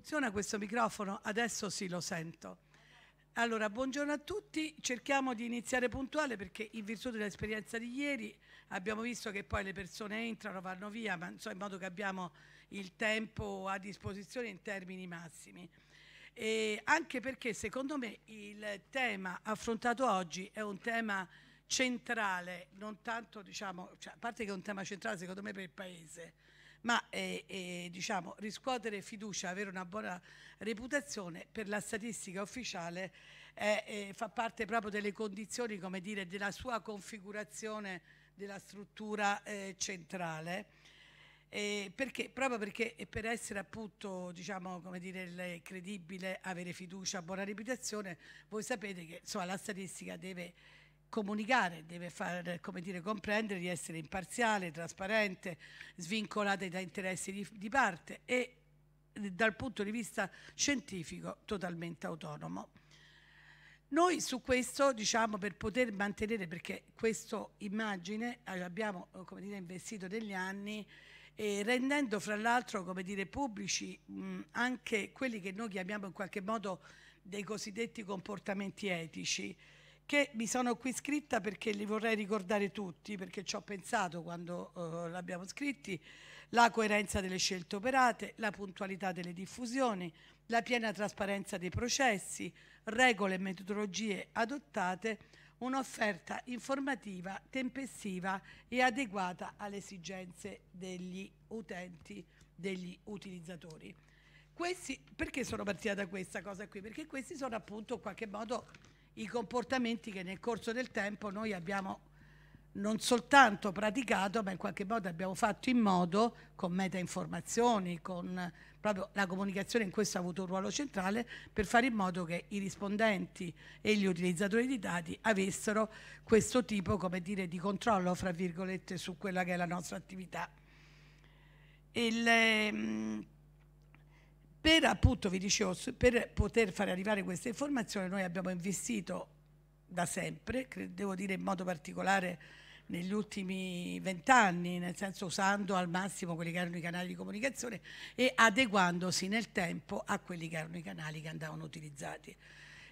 Funziona questo microfono? Adesso sì, lo sento. Allora, buongiorno a tutti. Cerchiamo di iniziare puntuale perché in virtù dell'esperienza di ieri abbiamo visto che poi le persone entrano, vanno via, ma insomma in modo che abbiamo il tempo a disposizione in termini massimi. E anche perché secondo me il tema affrontato oggi è un tema centrale, non tanto diciamo, cioè, a parte che è un tema centrale secondo me per il Paese, ma eh, eh, diciamo, riscuotere fiducia, avere una buona reputazione per la statistica ufficiale eh, fa parte proprio delle condizioni, come dire, della sua configurazione della struttura eh, centrale. Eh, perché, proprio perché eh, per essere appunto diciamo, dire, credibile, avere fiducia, buona reputazione, voi sapete che insomma, la statistica deve comunicare, deve far dire, comprendere di essere imparziale, trasparente, svincolata da interessi di, di parte e dal punto di vista scientifico totalmente autonomo. Noi su questo, diciamo, per poter mantenere, perché questa immagine eh, abbiamo eh, come dire, investito degli anni, eh, rendendo fra l'altro come dire, pubblici mh, anche quelli che noi chiamiamo in qualche modo dei cosiddetti comportamenti etici, che mi sono qui scritta perché li vorrei ricordare tutti, perché ci ho pensato quando eh, l'abbiamo scritti, la coerenza delle scelte operate, la puntualità delle diffusioni, la piena trasparenza dei processi, regole e metodologie adottate, un'offerta informativa, tempestiva e adeguata alle esigenze degli utenti, degli utilizzatori. Questi, perché sono partita da questa cosa qui? Perché questi sono appunto in qualche modo i comportamenti che nel corso del tempo noi abbiamo non soltanto praticato, ma in qualche modo abbiamo fatto in modo, con meta informazioni, con proprio la comunicazione in questo ha avuto un ruolo centrale, per fare in modo che i rispondenti e gli utilizzatori di dati avessero questo tipo, come dire, di controllo, fra virgolette, su quella che è la nostra attività. Il, ehm, per appunto, vi dicevo, per poter fare arrivare questa informazione, noi abbiamo investito da sempre, devo dire in modo particolare negli ultimi vent'anni, nel senso usando al massimo quelli che erano i canali di comunicazione e adeguandosi nel tempo a quelli che erano i canali che andavano utilizzati.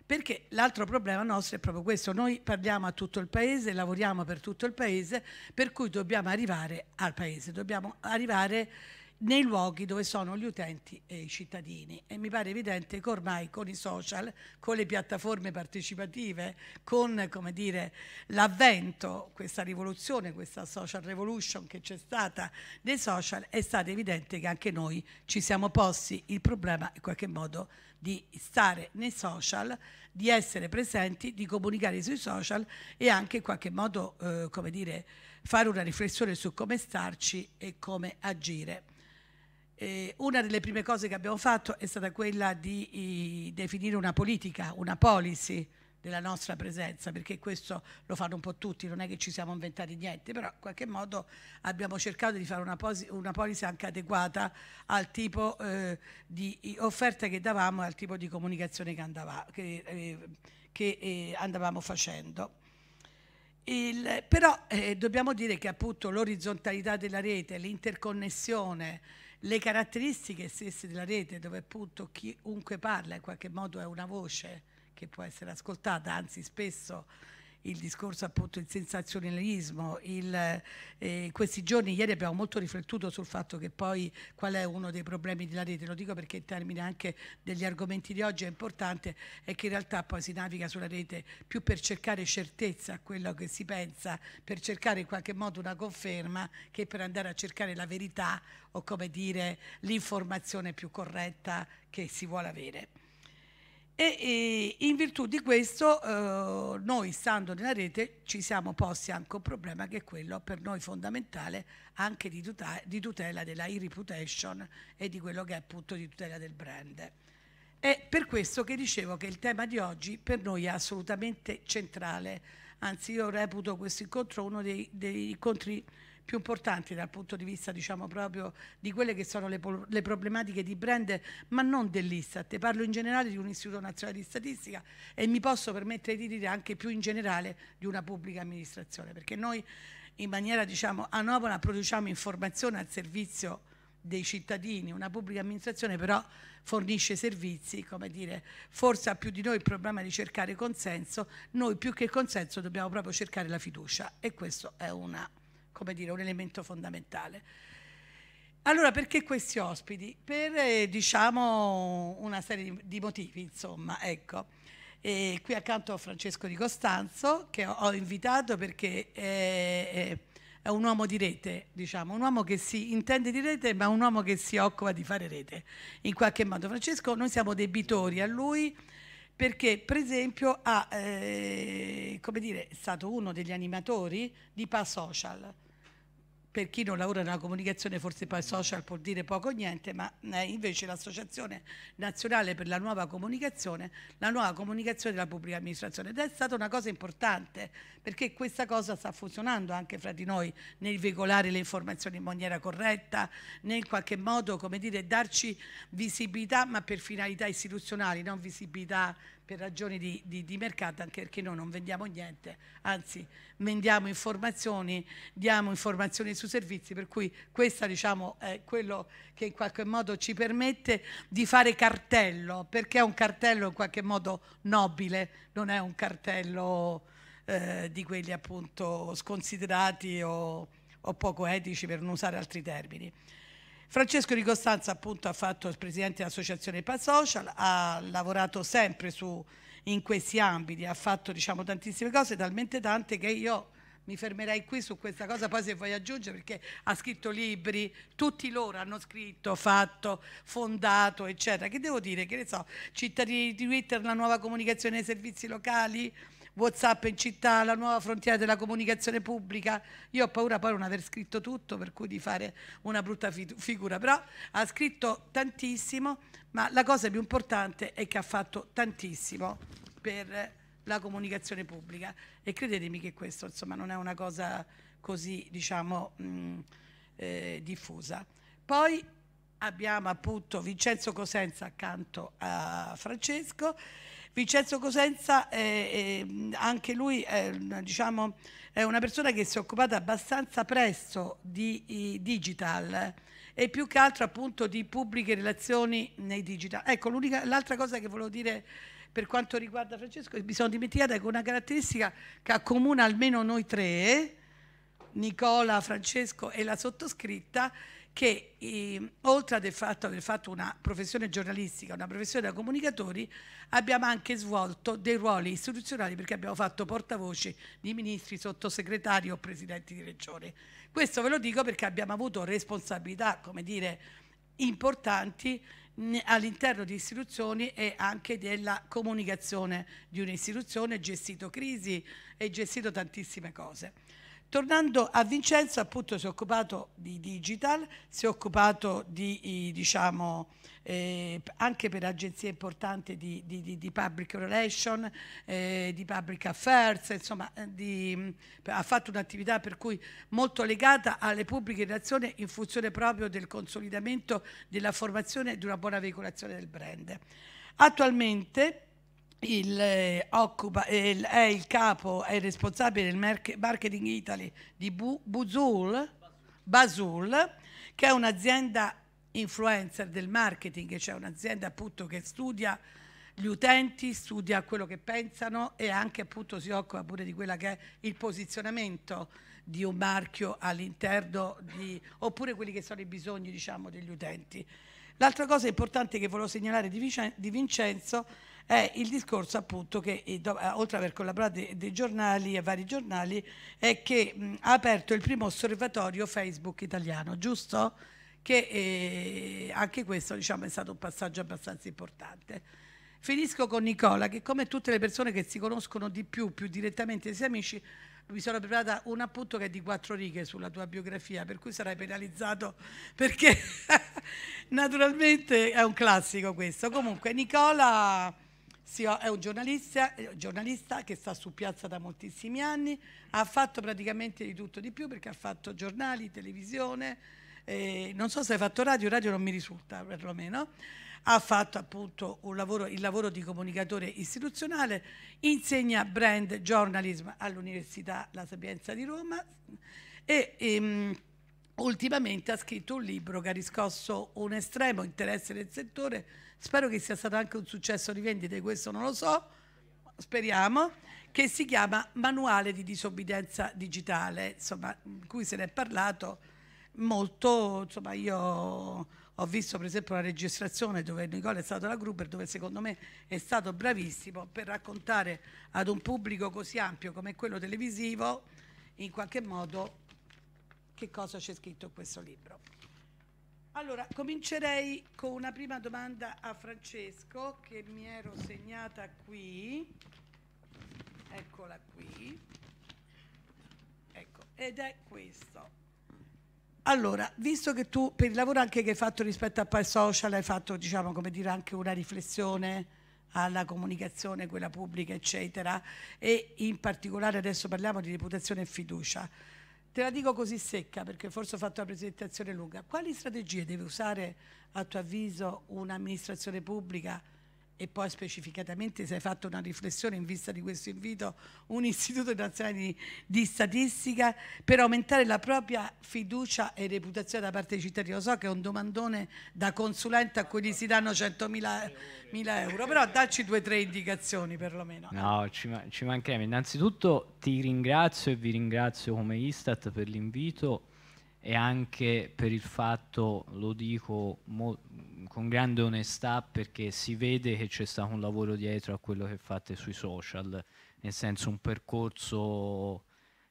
Perché l'altro problema nostro è proprio questo, noi parliamo a tutto il paese, lavoriamo per tutto il paese, per cui dobbiamo arrivare al paese, dobbiamo arrivare nei luoghi dove sono gli utenti e i cittadini. E mi pare evidente che ormai con i social, con le piattaforme partecipative, con dire, l'avvento, questa rivoluzione, questa social revolution che c'è stata dei social, è stato evidente che anche noi ci siamo posti il problema in qualche modo di stare nei social, di essere presenti, di comunicare sui social e anche in qualche modo, eh, come dire, fare una riflessione su come starci e come agire. Eh, una delle prime cose che abbiamo fatto è stata quella di i, definire una politica, una policy della nostra presenza, perché questo lo fanno un po' tutti, non è che ci siamo inventati niente, però in qualche modo abbiamo cercato di fare una, posi, una policy anche adeguata al tipo eh, di offerta che davamo e al tipo di comunicazione che, andava, che, eh, che eh, andavamo facendo. Il, però eh, dobbiamo dire che appunto l'orizzontalità della rete, l'interconnessione, le caratteristiche stesse della rete, dove appunto chiunque parla in qualche modo è una voce che può essere ascoltata, anzi spesso il discorso appunto il sensazionalismo, il, eh, questi giorni, ieri abbiamo molto riflettuto sul fatto che poi qual è uno dei problemi della rete, lo dico perché in termini anche degli argomenti di oggi è importante, è che in realtà poi si naviga sulla rete più per cercare certezza a quello che si pensa, per cercare in qualche modo una conferma che per andare a cercare la verità o come dire l'informazione più corretta che si vuole avere. E, e in virtù di questo eh, noi stando nella rete ci siamo posti anche un problema che è quello per noi fondamentale anche di, tuta- di tutela della e-reputation e di quello che è appunto di tutela del brand. È per questo che dicevo che il tema di oggi per noi è assolutamente centrale, anzi io reputo questo incontro uno dei, dei incontri più importanti dal punto di vista diciamo proprio di quelle che sono le, le problematiche di brand, ma non dell'Istat, parlo in generale di un istituto nazionale di statistica e mi posso permettere di dire anche più in generale di una pubblica amministrazione, perché noi in maniera diciamo anopona produciamo informazione al servizio dei cittadini, una pubblica amministrazione però fornisce servizi, come dire, forse ha più di noi il problema di cercare consenso, noi più che consenso dobbiamo proprio cercare la fiducia e questo è una come dire, un elemento fondamentale. Allora, perché questi ospiti? Per, eh, diciamo, una serie di, di motivi, insomma, ecco. E qui accanto ho Francesco Di Costanzo, che ho, ho invitato perché è, è, un uomo di rete, diciamo, un uomo che si intende di rete, ma un uomo che si occupa di fare rete, in qualche modo. Francesco, noi siamo debitori a lui perché per esempio ha, eh, dire, è stato uno degli animatori di Pa Social, per chi non lavora nella comunicazione forse poi social può dire poco o niente, ma eh, invece l'Associazione Nazionale per la Nuova Comunicazione, la nuova comunicazione della pubblica amministrazione. Ed è stata una cosa importante, perché questa cosa sta funzionando anche fra di noi nel veicolare le informazioni in maniera corretta, nel qualche modo, come dire, darci visibilità, ma per finalità istituzionali, non visibilità per ragioni di, di, di, mercato, anche perché noi non vendiamo niente, anzi vendiamo informazioni, diamo informazioni su servizi, per cui questo diciamo, è quello che in qualche modo ci permette di fare cartello, perché è un cartello in qualche modo nobile, non è un cartello eh, di quelli appunto sconsiderati o, o poco etici per non usare altri termini. Francesco Di Costanza appunto ha fatto il presidente dell'associazione PA Social, ha lavorato sempre su, in questi ambiti, ha fatto diciamo, tantissime cose, talmente tante che io mi fermerei qui su questa cosa, poi se vuoi aggiungere, perché ha scritto libri, tutti loro hanno scritto, fatto, fondato, eccetera. Che devo dire? Che ne so, cittadini di Twitter, la nuova comunicazione dei servizi locali, Whatsapp in città, la nuova frontiera della comunicazione pubblica. Io ho paura poi di non aver scritto tutto, per cui di fare una brutta figura, però ha scritto tantissimo, ma la cosa più importante è che ha fatto tantissimo per la comunicazione pubblica e credetemi che questo insomma non è una cosa così diciamo mh, eh, diffusa. Poi abbiamo appunto Vincenzo Cosenza accanto a Francesco Vincenzo Cosenza, eh, eh, anche lui è, diciamo, è, una persona che si è occupata abbastanza presto di digital e più che altro appunto di pubbliche relazioni nei digital. Ecco, l'altra cosa che volevo dire per quanto riguarda Francesco, mi sono dimenticata che una caratteristica che accomuna almeno noi tre, Nicola, Francesco e la sottoscritta, che eh, oltre al fatto aver fatto una professione giornalistica, una professione da comunicatori, abbiamo anche svolto dei ruoli istituzionali perché abbiamo fatto portavoce di ministri, sottosegretari o presidenti di regione. Questo ve lo dico perché abbiamo avuto responsabilità, come dire, importanti all'interno di istituzioni e anche della comunicazione di un'istituzione, gestito crisi e gestito tantissime cose. Tornando a Vincenzo, appunto, si è occupato di digital, si è occupato di, diciamo, eh, anche per agenzie importanti di, di, di public relation, eh, di public affairs, insomma, eh, di, ha fatto un'attività per cui molto legata alle pubbliche relazioni in funzione proprio del consolidamento della formazione e di una buona veicolazione del brand. Attualmente il, eh, occupa, eh, è il capo, è il responsabile del marketing Italy di Bu, Buzul, Basul, che è un'azienda influencer del marketing, cioè un'azienda appunto che studia gli utenti, studia quello che pensano e anche appunto si occupa pure di quello che è il posizionamento di un marchio all'interno di, oppure quelli che sono i bisogni diciamo degli utenti. L'altra cosa importante che volevo segnalare di Vincenzo è il discorso appunto che eh, eh, oltre ad aver collaborato dei, dei giornali e vari giornali è che mh, ha aperto il primo osservatorio Facebook italiano, giusto? Che eh, anche questo diciamo, è stato un passaggio abbastanza importante. Finisco con Nicola che come tutte le persone che si conoscono di più, più direttamente dei suoi amici, mi sono preparata un appunto che è di quattro righe sulla tua biografia, per cui sarai penalizzato perché naturalmente è un classico questo. Comunque Nicola sì, oh, è un giornalista, eh, giornalista, che sta su piazza da moltissimi anni, ha fatto praticamente di tutto di più perché ha fatto giornali, televisione, eh, non so se hai fatto radio, radio non mi risulta perlomeno, ha fatto appunto lavoro, il lavoro di comunicatore istituzionale, insegna brand journalism all'Università La Sapienza di Roma e... Ehm, ultimamente ha scritto un libro che ha riscosso un estremo interesse nel settore, spero che sia stato anche un successo di vendite, questo non lo so, speriamo, che si chiama Manuale di disobbedienza digitale, insomma, in cui se ne è parlato molto, insomma, io ho visto per esempio la registrazione dove Nicola è stato la Gruber, dove secondo me è stato bravissimo per raccontare ad un pubblico così ampio come quello televisivo, in qualche modo che cosa c'è scritto in questo libro. Allora, comincerei con una prima domanda a Francesco che mi ero segnata qui. Eccola qui. Ecco, ed è questo. Allora, visto che tu per il lavoro anche che hai fatto rispetto a Pai Social hai fatto, diciamo, come dire, anche una riflessione alla comunicazione, quella pubblica, eccetera, e in particolare adesso parliamo di reputazione e fiducia. Te la dico così secca perché forse ho fatto una presentazione lunga. Quali strategie deve usare a tuo avviso un'amministrazione pubblica? e poi specificatamente se hai fatto una riflessione in vista di questo invito, un istituto nazionale di, di, statistica per aumentare la propria fiducia e reputazione da parte dei cittadini. Lo so che è un domandone da consulente a cui gli si danno 100.000 euro, però dacci due o tre indicazioni perlomeno. No, ci, ci mancheremo. Innanzitutto ti ringrazio e vi ringrazio come Istat per l'invito e anche per il fatto, lo dico con grande onestà, perché si vede che c'è stato un lavoro dietro a quello che fate sui social, nel senso un percorso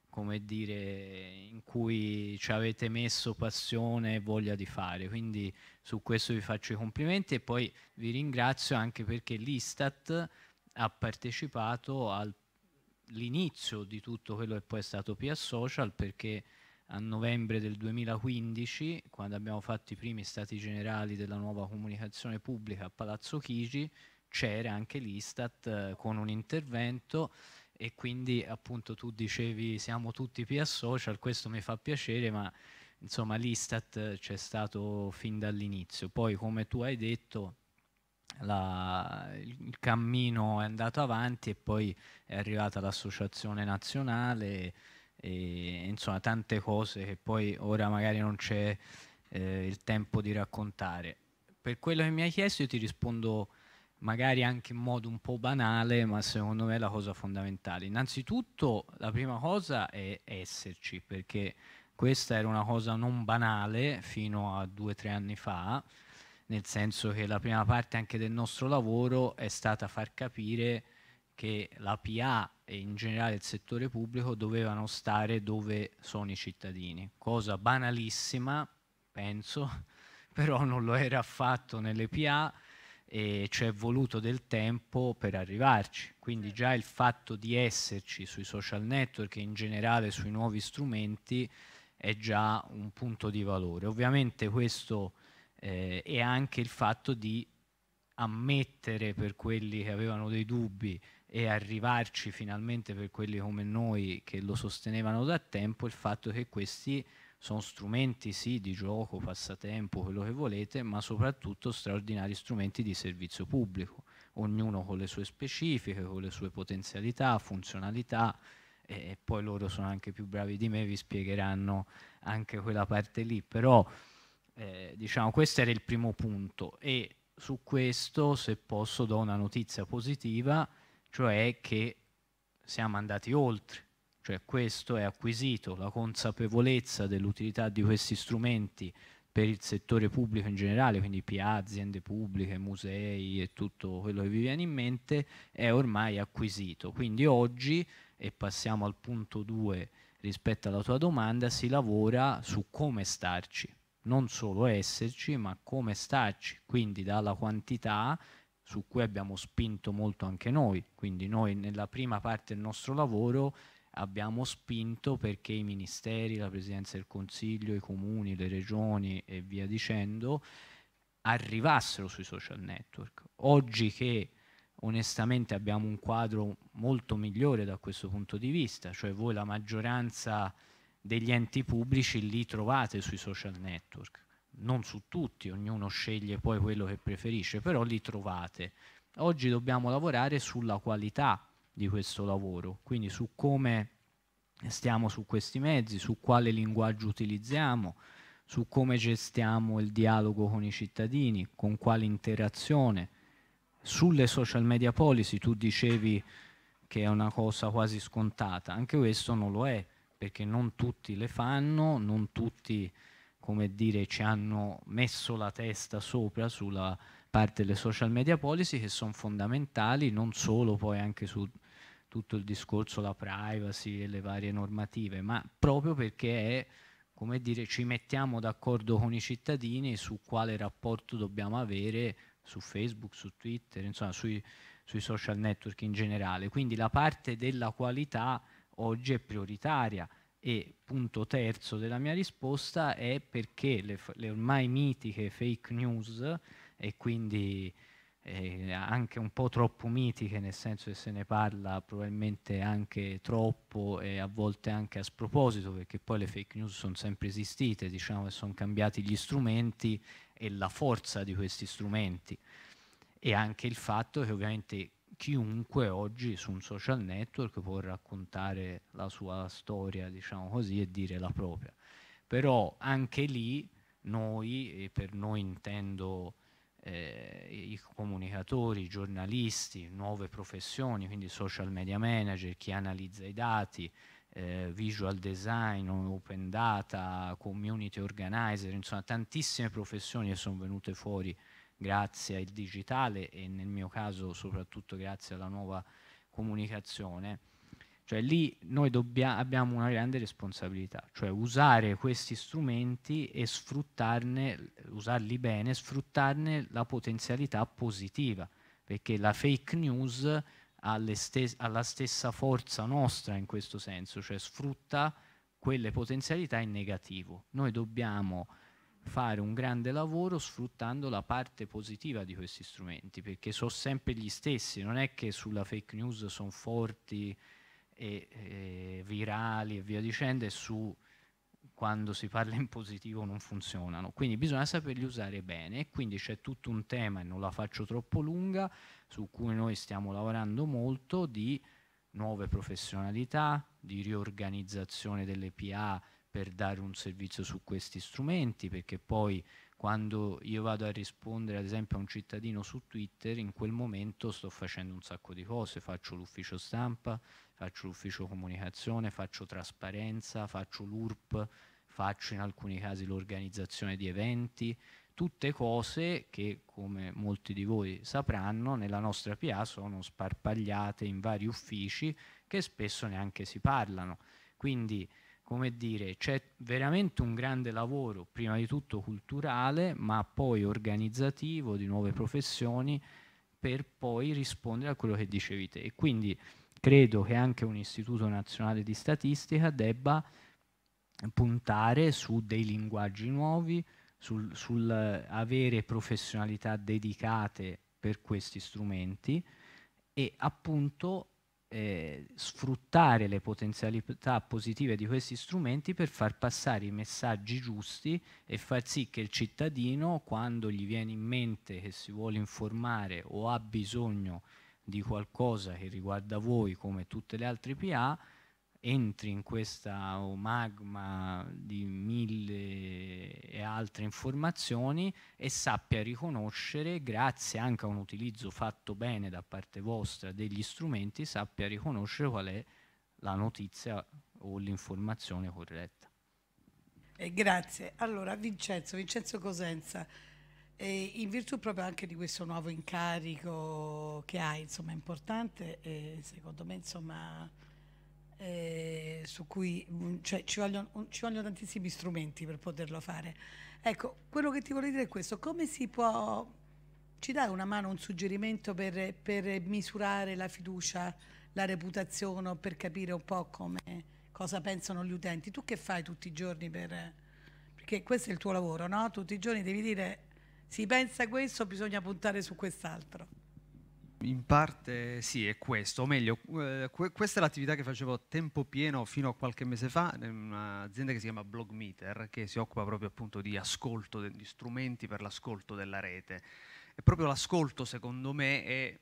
come dire, in cui ci avete messo passione e voglia di fare. Quindi su questo vi faccio i complimenti e poi vi ringrazio anche perché l'Istat ha partecipato all'inizio di tutto quello che poi è stato Pia Social perché a novembre del 2015, quando abbiamo fatto i primi stati generali della nuova comunicazione pubblica a Palazzo Chigi, c'era anche l'Istat eh, con un intervento e quindi appunto tu dicevi siamo tutti PA social, questo mi fa piacere, ma insomma l'Istat eh, c'è stato fin dall'inizio. Poi come tu hai detto la, il cammino è andato avanti e poi è arrivata l'associazione nazionale e insomma tante cose che poi ora magari non c'è eh, il tempo di raccontare. Per quello che mi hai chiesto io ti rispondo magari anche in modo un po' banale, ma secondo me è la cosa fondamentale. Innanzitutto la prima cosa è esserci, perché questa era una cosa non banale fino a due o tre anni fa, nel senso che la prima parte anche del nostro lavoro è stata far capire che la PA e in generale il settore pubblico dovevano stare dove sono i cittadini, cosa banalissima, penso, però non lo era affatto nelle PA e ci è voluto del tempo per arrivarci. Quindi già il fatto di esserci sui social network e in generale sui nuovi strumenti è già un punto di valore. Ovviamente questo eh, è anche il fatto di ammettere per quelli che avevano dei dubbi e arrivarci finalmente per quelli come noi che lo sostenevano da tempo il fatto che questi sono strumenti sì di gioco, passatempo, quello che volete, ma soprattutto straordinari strumenti di servizio pubblico, ognuno con le sue specifiche, con le sue potenzialità, funzionalità e poi loro sono anche più bravi di me, vi spiegheranno anche quella parte lì, però eh, diciamo questo era il primo punto e su questo, se posso, do una notizia positiva, cioè che siamo andati oltre, cioè questo è acquisito, la consapevolezza dell'utilità di questi strumenti per il settore pubblico in generale, quindi PA, aziende pubbliche, musei e tutto quello che vi viene in mente, è ormai acquisito. Quindi oggi, e passiamo al punto 2 rispetto alla tua domanda, si lavora su come starci, non solo esserci, ma come starci, quindi dalla quantità su cui abbiamo spinto molto anche noi. Quindi noi nella prima parte del nostro lavoro abbiamo spinto perché i ministeri, la Presidenza del Consiglio, i comuni, le regioni e via dicendo arrivassero sui social network. Oggi che onestamente abbiamo un quadro molto migliore da questo punto di vista, cioè voi la maggioranza degli enti pubblici li trovate sui social network. Non su tutti, ognuno sceglie poi quello che preferisce, però li trovate. Oggi dobbiamo lavorare sulla qualità di questo lavoro, quindi su come stiamo su questi mezzi, su quale linguaggio utilizziamo, su come gestiamo il dialogo con i cittadini, con quale interazione. Sulle social media policy tu dicevi che è una cosa quasi scontata, anche questo non lo è perché non tutti le fanno, non tutti come dire, ci hanno messo la testa sopra sulla parte delle social media policy che sono fondamentali, non solo poi anche su tutto il discorso, la privacy e le varie normative, ma proprio perché è, come dire, ci mettiamo d'accordo con i cittadini su quale rapporto dobbiamo avere su Facebook, su Twitter, insomma sui, sui social network in generale. Quindi la parte della qualità oggi è prioritaria. E punto terzo della mia risposta è perché le, le ormai mitiche fake news e quindi eh, anche un po' troppo mitiche, nel senso che se ne parla probabilmente anche troppo e a volte anche a sproposito, perché poi le fake news sono sempre esistite, diciamo che sono cambiati gli strumenti e la forza di questi strumenti. E anche il fatto che ovviamente chiunque oggi su un social network può raccontare la sua storia, diciamo così, e dire la propria. Però anche lì noi, e per noi intendo eh, i comunicatori, i giornalisti, nuove professioni, quindi social media manager, chi analizza i dati, eh, visual design, open data, community organizer, insomma tantissime professioni che sono venute fuori grazie al digitale e nel mio caso soprattutto grazie alla nuova comunicazione, cioè lì noi abbiamo una grande responsabilità, cioè usare questi strumenti e sfruttarne, usarli bene, sfruttarne la potenzialità positiva, perché la fake news ha stes la stessa forza nostra in questo senso, cioè sfrutta quelle potenzialità in negativo. Noi dobbiamo fare un grande lavoro sfruttando la parte positiva di questi strumenti, perché sono sempre gli stessi, non è che sulla fake news sono forti e, e eh, virali e via dicendo, e su quando si parla in positivo non funzionano. Quindi bisogna saperli usare bene. e Quindi c'è tutto un tema, e non la faccio troppo lunga, su cui noi stiamo lavorando molto, di nuove professionalità, di riorganizzazione delle PA per dare un servizio su questi strumenti, perché poi quando io vado a rispondere ad esempio a un cittadino su Twitter, in quel momento sto facendo un sacco di cose, faccio l'ufficio stampa, faccio l'ufficio comunicazione, faccio trasparenza, faccio l'URP, faccio in alcuni casi l'organizzazione di eventi, tutte cose che come molti di voi sapranno nella nostra PA sono sparpagliate in vari uffici che spesso neanche si parlano. Quindi come dire, c'è veramente un grande lavoro, prima di tutto culturale, ma poi organizzativo di nuove professioni per poi rispondere a quello che dicevi te. E quindi credo che anche un istituto nazionale di statistica debba puntare su dei linguaggi nuovi, sul, sul eh, avere professionalità dedicate per questi strumenti e appunto eh, sfruttare le potenzialità positive di questi strumenti per far passare i messaggi giusti e far sì che il cittadino, quando gli viene in mente che si vuole informare o ha bisogno di qualcosa che riguarda voi come tutte le altre PA, entri in questo magma di mille e altre informazioni e sappia riconoscere, grazie anche a un utilizzo fatto bene da parte vostra degli strumenti, sappia riconoscere qual è la notizia o l'informazione corretta. Eh, grazie. Allora, Vincenzo, Vincenzo Cosenza, eh, in virtù proprio anche di questo nuovo incarico che hai, insomma, importante, eh, secondo me, insomma eh, su cui mm, cioè, ci, vogliono, ci, vogliono, tantissimi strumenti per poterlo fare. Ecco, quello che ti vorrei dire è questo, come si può, ci dai una mano, un suggerimento per, per misurare la fiducia, la reputazione o per capire un po' come, cosa pensano gli utenti? Tu che fai tutti i giorni per... perché questo è il tuo lavoro, no? Tutti i giorni devi dire si pensa questo, bisogna puntare su quest'altro. In parte sì, è questo, o meglio, eh, questa è l'attività che facevo a tempo pieno fino a qualche mese fa in un'azienda che si chiama Blogmeter, che si occupa proprio appunto di ascolto, di strumenti per l'ascolto della rete. E proprio l'ascolto, secondo me, è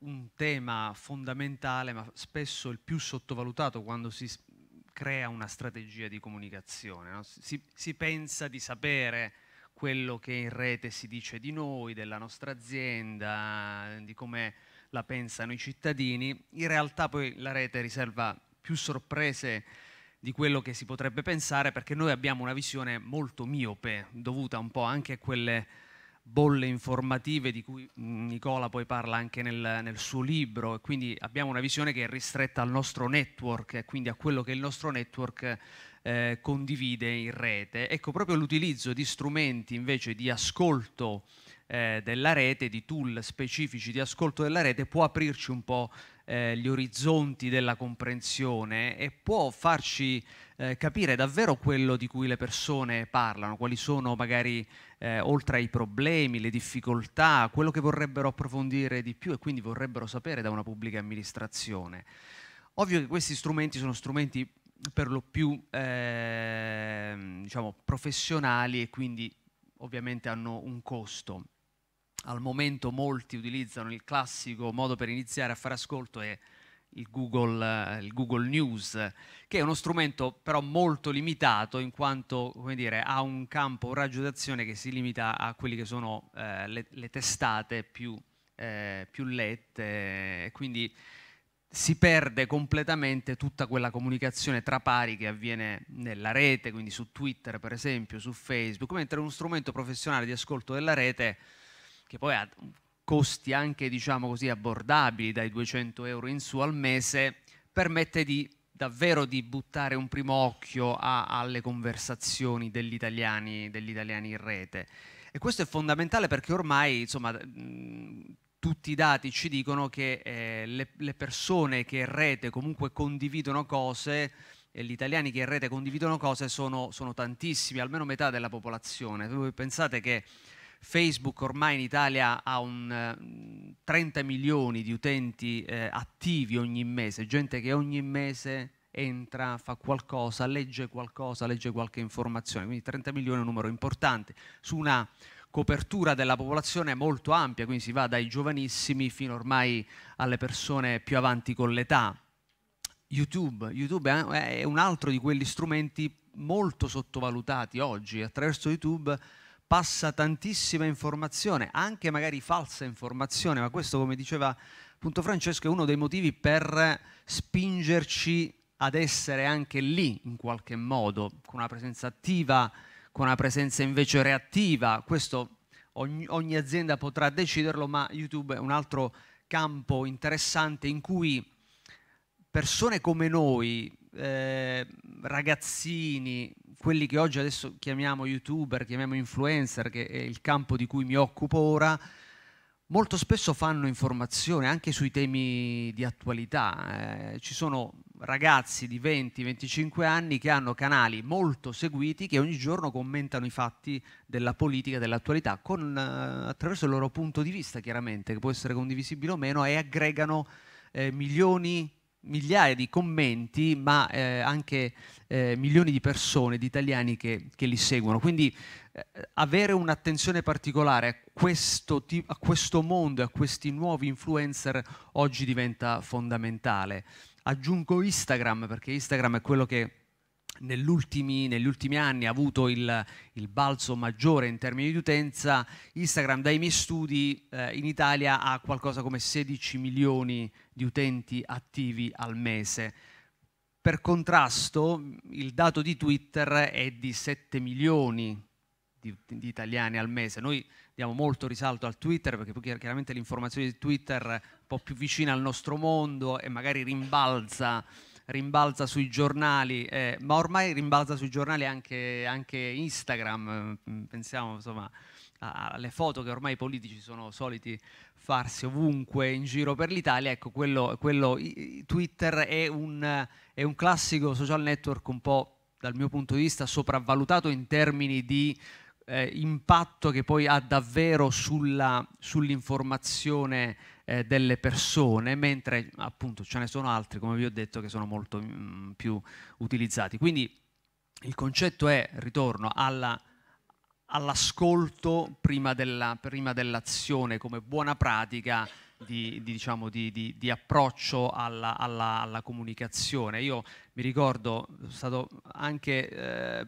un tema fondamentale, ma spesso il più sottovalutato quando si crea una strategia di comunicazione. No? Si, si pensa di sapere quello che in rete si dice di noi, della nostra azienda, di come la pensano i cittadini. In realtà poi la rete riserva più sorprese di quello che si potrebbe pensare perché noi abbiamo una visione molto miope, dovuta un po' anche a quelle bolle informative di cui mm, Nicola poi parla anche nel, nel suo libro e quindi abbiamo una visione che è ristretta al nostro network e quindi a quello che il nostro network eh, condivide in rete. Ecco, proprio l'utilizzo di strumenti invece di ascolto eh, della rete, di tool specifici di ascolto della rete, può aprirci un po' eh, gli orizzonti della comprensione e può farci eh, capire davvero quello di cui le persone parlano, quali sono magari eh, oltre ai problemi, le difficoltà, quello che vorrebbero approfondire di più e quindi vorrebbero sapere da una pubblica amministrazione. Ovvio che questi strumenti sono strumenti per lo più eh, diciamo, professionali e quindi ovviamente hanno un costo. Al momento molti utilizzano il classico modo per iniziare a fare ascolto e il Google, il Google News, che è uno strumento però molto limitato in quanto dire, ha un campo, un raggio d'azione che si limita a quelle che sono eh, le, le, testate più, eh, più lette. Quindi si perde completamente tutta quella comunicazione tra pari che avviene nella rete, quindi su Twitter per esempio, su Facebook, mentre uno strumento professionale di ascolto della rete, che poi ha costi anche diciamo così abbordabili dai 200 euro in su al mese, permette di davvero di buttare un primo occhio a, alle conversazioni degli italiani, degli italiani in rete. E questo è fondamentale perché ormai, insomma, tutti i dati ci dicono che eh, le, le, persone che in rete comunque condividono cose, eh, gli italiani che in rete condividono cose sono, sono tantissimi, almeno metà della popolazione. Voi pensate che Facebook ormai in Italia ha un, 30 mm, milioni di utenti eh, attivi ogni mese, gente che ogni mese entra, fa qualcosa, legge qualcosa, legge qualche informazione, quindi 30 milioni è un numero importante su una copertura della popolazione è molto ampia, quindi si va dai giovanissimi fino ormai alle persone più avanti con l'età. YouTube, YouTube è un altro di quegli strumenti molto sottovalutati oggi, attraverso YouTube passa tantissima informazione, anche magari falsa informazione, ma questo come diceva appunto Francesco è uno dei motivi per spingerci ad essere anche lì in qualche modo, con una presenza attiva con una presenza invece reattiva. Questo ogni, ogni azienda potrà deciderlo, ma YouTube è un altro campo interessante in cui persone come noi, eh, ragazzini, quelli che oggi adesso chiamiamo youtuber, chiamiamo influencer, che è il campo di cui mi occupo ora, molto spesso fanno informazione anche sui temi di attualità. Eh, ci sono ragazzi di 20-25 anni che hanno canali molto seguiti che ogni giorno commentano i fatti della politica, dell'attualità, con, eh, attraverso il loro punto di vista chiaramente, che può essere condivisibile o meno, e aggregano eh, milioni, migliaia di commenti, ma eh, anche eh, milioni di persone, di italiani che, che li seguono. Quindi avere un'attenzione particolare a questo, a questo mondo e a questi nuovi influencer oggi diventa fondamentale. Aggiungo Instagram perché Instagram è quello che negli ultimi, negli ultimi anni ha avuto il, il, balzo maggiore in termini di utenza, Instagram dai miei studi eh, in Italia ha qualcosa come 16 milioni di utenti attivi al mese. Per contrasto il dato di Twitter è di 7 milioni di, di, italiani al mese. Noi diamo molto risalto al Twitter perché poi chiaramente l'informazione di Twitter è eh, un po' più vicina al nostro mondo e magari rimbalza, rimbalza sui giornali, eh, ma ormai rimbalza sui giornali anche, anche Instagram, eh, mm, pensiamo insomma alle foto che ormai i politici sono soliti farsi ovunque in giro per l'Italia, ecco, quello, quello Twitter è un, è un classico social network un po' dal mio punto di vista sopravvalutato in termini di eh, impatto che poi ha davvero sulla, sull'informazione eh, delle persone, mentre appunto ce ne sono altri, come vi ho detto, che sono molto mh, mm, più utilizzati. Quindi il concetto è, ritorno alla, all'ascolto prima, della, prima, dell'azione come buona pratica di, di, diciamo, di, di approccio alla, alla, alla, comunicazione. Io mi ricordo, sono stato anche... Eh,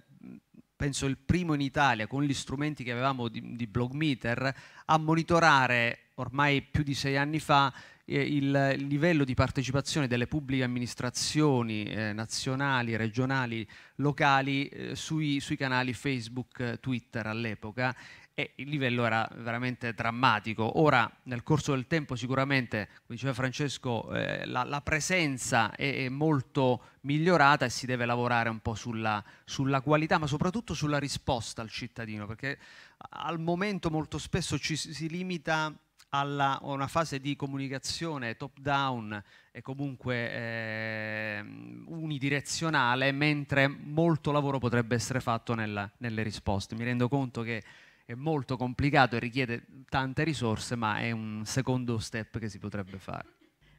penso il primo in Italia con gli strumenti che avevamo di, di meter a monitorare ormai più di sei anni fa eh, il, il livello di partecipazione delle pubbliche amministrazioni eh, nazionali, regionali, locali eh, sui, sui, canali Facebook, eh, Twitter all'epoca e il livello era veramente drammatico. Ora, nel corso del tempo, sicuramente, come diceva Francesco, eh, la, la, presenza è, è, molto migliorata e si deve lavorare un po' sulla, sulla, qualità, ma soprattutto sulla risposta al cittadino, perché al momento molto spesso ci si limita alla una fase di comunicazione top down e comunque eh, unidirezionale, mentre molto lavoro potrebbe essere fatto nella, nelle risposte. Mi rendo conto che è molto complicato e richiede tante risorse, ma è un secondo step che si potrebbe fare.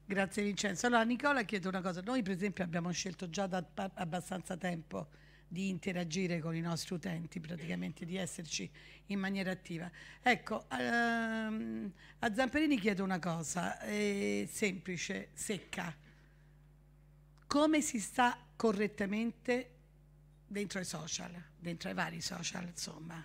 Grazie Vincenzo. Allora Nicola chiede una cosa, noi per esempio abbiamo scelto già da abbastanza tempo di interagire con i nostri utenti, praticamente di esserci in maniera attiva. Ecco, ehm, a Zamperini chiedo una cosa eh, semplice, secca. Come si sta correttamente dentro i social, dentro i vari social, insomma?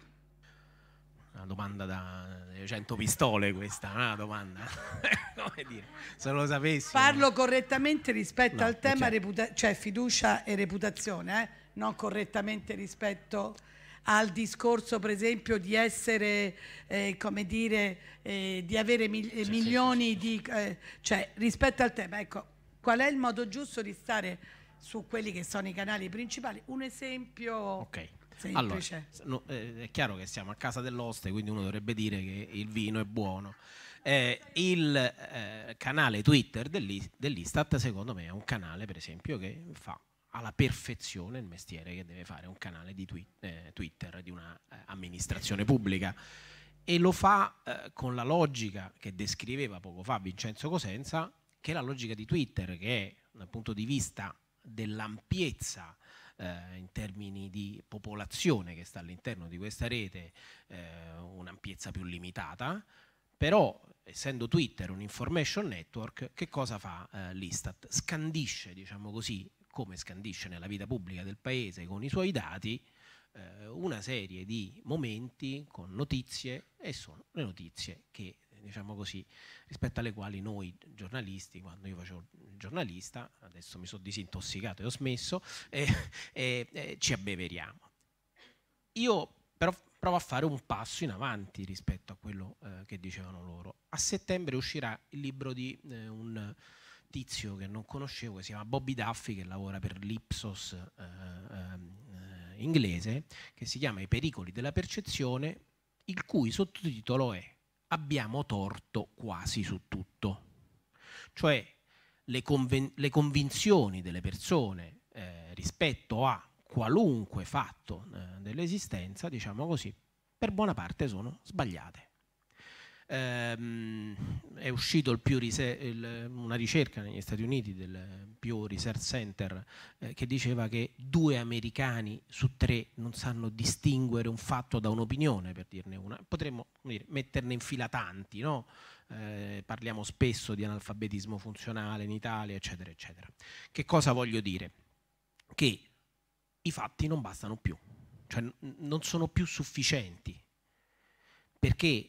Una domanda da 100 pistole questa, una domanda. Come dire, se lo sapessi. Parlo correttamente rispetto no, al tema certo. cioè fiducia e reputazione, eh? non correttamente rispetto al discorso per esempio di essere, eh, come dire, eh, di avere mi sì, milioni sì, sì, di... Eh, cioè rispetto al tema, ecco, qual è il modo giusto di stare su quelli che sono i canali principali? Un esempio... Okay Semplice. Allora, no, eh, è chiaro che siamo a casa dell'oste, quindi uno dovrebbe dire che il vino è buono. Eh, il eh, canale Twitter dell'Istat, secondo me, è un canale, per esempio, che fa alla perfezione il mestiere che deve fare un canale di twi eh, Twitter di un'amministrazione eh, pubblica e lo fa eh, con la logica che descriveva poco fa Vincenzo Cosenza, che è la logica di Twitter, che è dal punto di vista dell'ampiezza eh, in termini di popolazione che sta all'interno di questa rete eh, un'ampiezza più limitata, però essendo Twitter un information network, che cosa fa eh, l'Istat? Scandisce, diciamo così, come scandisce nella vita pubblica del paese con i suoi dati, eh, una serie di momenti con notizie e sono le notizie che diciamo così, rispetto alle quali noi giornalisti, quando io facevo giornalista, adesso mi sono disintossicato e ho smesso, eh, eh, eh, ci abbeveriamo. Io però provo a fare un passo in avanti rispetto a quello eh, che dicevano loro. A settembre uscirà il libro di eh, un tizio che non conoscevo, che si chiama Bobby Duffy, che lavora per l'Ipsos eh, inglese, che si chiama I pericoli della percezione, il cui sottotitolo è abbiamo torto quasi su tutto. Cioè le, conven- le convinzioni delle persone eh, rispetto a qualunque fatto eh, dell'esistenza, diciamo così, per buona parte sono sbagliate ehm, è uscito il, una ricerca negli Stati Uniti del Pew Research Center eh, che diceva che due americani su tre non sanno distinguere un fatto da un'opinione, per dirne una. Potremmo dire, metterne in fila tanti, no? eh, parliamo spesso di analfabetismo funzionale in Italia, eccetera, eccetera. Che cosa voglio dire? Che i fatti non bastano più, cioè non sono più sufficienti, perché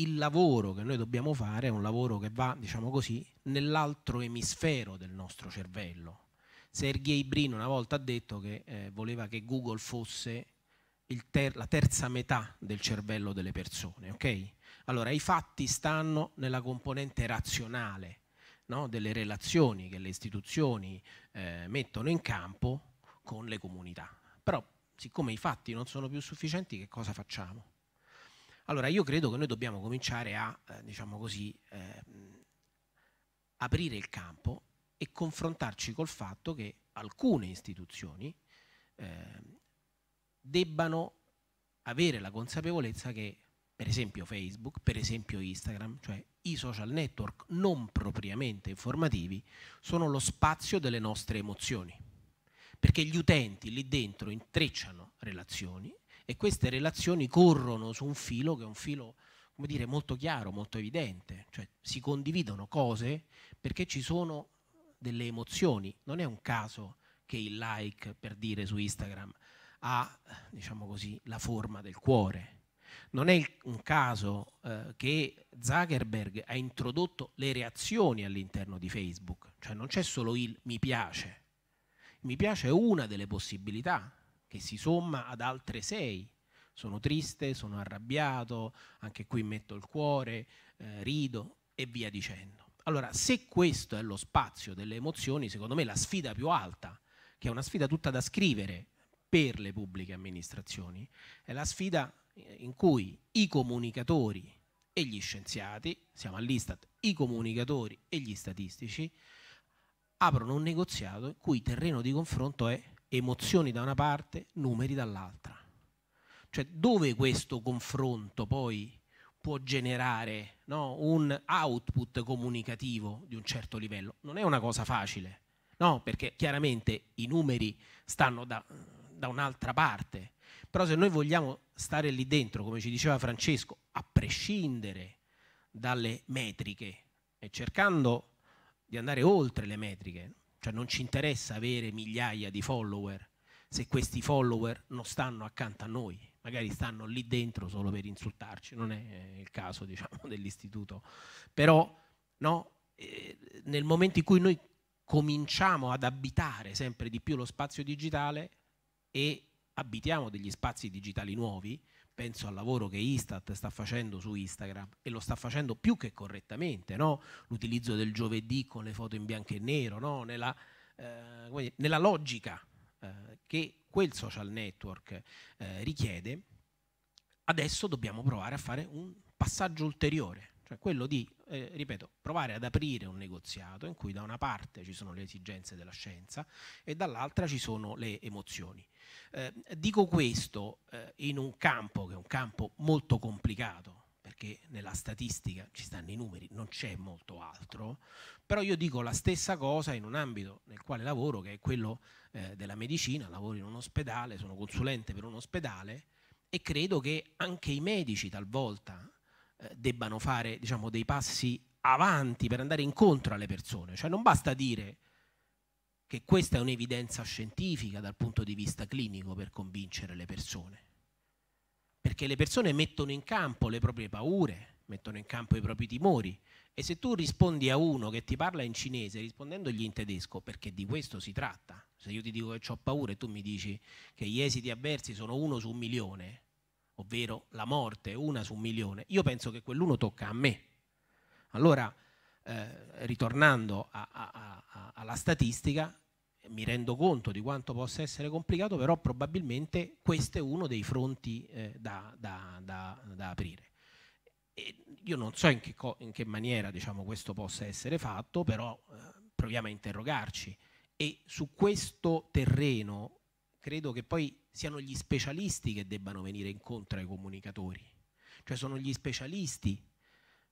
il lavoro che noi dobbiamo fare è un lavoro che va, diciamo così, nell'altro emisfero del nostro cervello. Sergei Brin una volta ha detto che eh, voleva che Google fosse ter la terza metà del cervello delle persone, ok? Allora, i fatti stanno nella componente razionale no? delle relazioni che le istituzioni eh, mettono in campo con le comunità. Però, siccome i fatti non sono più sufficienti, che cosa facciamo? Allora io credo che noi dobbiamo cominciare a, eh, diciamo così, eh, aprire il campo e confrontarci col fatto che alcune istituzioni eh, debbano avere la consapevolezza che per esempio Facebook, per esempio Instagram, cioè i social network non propriamente informativi, sono lo spazio delle nostre emozioni, perché gli utenti lì dentro intrecciano relazioni, e queste relazioni corrono su un filo che è un filo come dire, molto chiaro, molto evidente, cioè si condividono cose perché ci sono delle emozioni, non è un caso che il like, per dire, su Instagram ha, diciamo così, la forma del cuore. Non è un caso eh, che Zuckerberg ha introdotto le reazioni all'interno di Facebook, cioè non c'è solo il mi piace, mi piace è una delle possibilità che si somma ad altre sei. Sono triste, sono arrabbiato, anche qui metto il cuore, eh, rido e via dicendo. Allora, se questo è lo spazio delle emozioni, secondo me la sfida più alta, che è una sfida tutta da scrivere per le pubbliche amministrazioni, è la sfida in cui i comunicatori e gli scienziati, siamo all'Istat, i comunicatori e gli statistici, aprono un negoziato in cui il terreno di confronto è emozioni da una parte, numeri dall'altra. Cioè dove questo confronto poi può generare no, un output comunicativo di un certo livello? Non è una cosa facile, no? perché chiaramente i numeri stanno da, da un'altra parte. Però se noi vogliamo stare lì dentro, come ci diceva Francesco, a prescindere dalle metriche e cercando di andare oltre le metriche, cioè non ci interessa avere migliaia di follower se questi follower non stanno accanto a noi, magari stanno lì dentro solo per insultarci, non è eh, il caso diciamo, dell'istituto, però no, eh, nel momento in cui noi cominciamo ad abitare sempre di più lo spazio digitale e abitiamo degli spazi digitali nuovi, penso al lavoro che Istat sta facendo su Instagram e lo sta facendo più che correttamente, no? l'utilizzo del giovedì con le foto in bianco e nero, no? nella, eh, nella, logica eh, che quel social network eh, richiede, adesso dobbiamo provare a fare un passaggio ulteriore cioè quello di, eh, ripeto, provare ad aprire un negoziato in cui da una parte ci sono le esigenze della scienza e dall'altra ci sono le emozioni. Eh, dico questo eh, in un campo che è un campo molto complicato, perché nella statistica ci stanno i numeri, non c'è molto altro, però io dico la stessa cosa in un ambito nel quale lavoro, che è quello eh, della medicina, lavoro in un ospedale, sono consulente per un ospedale e credo che anche i medici talvolta eh, debbano fare diciamo, dei passi avanti per andare incontro alle persone. Cioè non basta dire che questa è un'evidenza scientifica dal punto di vista clinico per convincere le persone, perché le persone mettono in campo le proprie paure, mettono in campo i propri timori e se tu rispondi a uno che ti parla in cinese rispondendogli in tedesco, perché di questo si tratta, se io ti dico che ho paura e tu mi dici che gli esiti avversi sono uno su un milione, ovvero la morte, una su un milione, io penso che quell'uno tocca a me. Allora, eh, ritornando a, a, a, alla statistica, mi rendo conto di quanto possa essere complicato, però probabilmente questo è uno dei fronti eh, da, da, da, da, aprire. E io non so in che, in che maniera diciamo, questo possa essere fatto, però eh, proviamo a interrogarci. E su questo terreno credo che poi siano gli specialisti che debbano venire incontro ai comunicatori, cioè sono gli specialisti,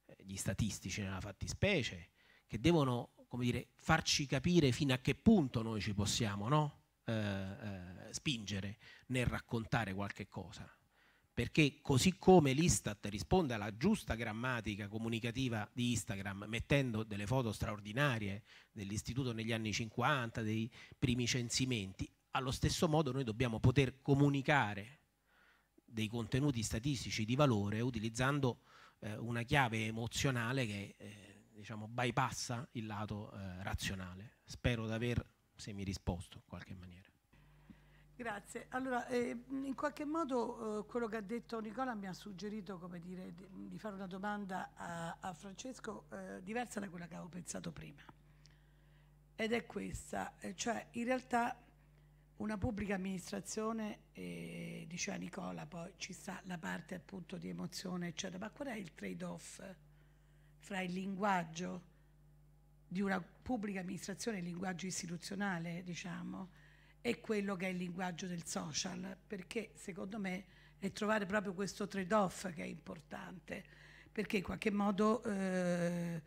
eh, gli statistici nella fattispecie, che devono come dire, farci capire fino a che punto noi ci possiamo no? eh, eh, spingere nel raccontare qualche cosa. Perché così come l'Istat risponde alla giusta grammatica comunicativa di Instagram, mettendo delle foto straordinarie dell'istituto negli anni 50, dei primi censimenti, allo stesso modo noi dobbiamo poter comunicare dei contenuti statistici di valore utilizzando eh, una chiave emozionale che eh, diciamo, bypassa il lato eh, razionale. Spero di aver, se risposto in qualche maniera. Grazie. Allora, eh, in qualche modo eh, quello che ha detto Nicola mi ha suggerito dire, di, di, fare una domanda a, a Francesco eh, diversa da quella che avevo pensato prima. Ed è questa, eh, cioè in realtà una pubblica amministrazione, eh, diceva Nicola, poi ci sta la parte appunto di emozione, eccetera, ma qual è il trade-off fra il linguaggio di una pubblica amministrazione, il linguaggio istituzionale, diciamo, e quello che è il linguaggio del social? Perché secondo me è trovare proprio questo trade-off che è importante, perché in qualche modo... Eh,